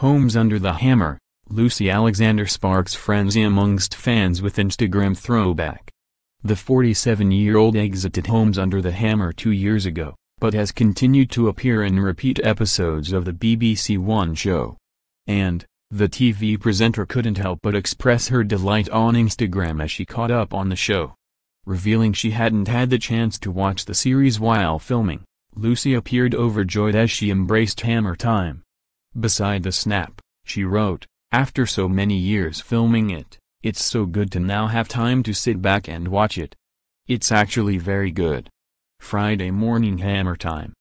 Homes Under the Hammer, Lucy Alexander sparks frenzy amongst fans with Instagram throwback. The 47-year-old exited Homes Under the Hammer two years ago, but has continued to appear in repeat episodes of the BBC One show. And, the TV presenter couldn't help but express her delight on Instagram as she caught up on the show. Revealing she hadn't had the chance to watch the series while filming, Lucy appeared overjoyed as she embraced Hammer Time. Beside the snap, she wrote, after so many years filming it, it's so good to now have time to sit back and watch it. It's actually very good. Friday morning hammer time.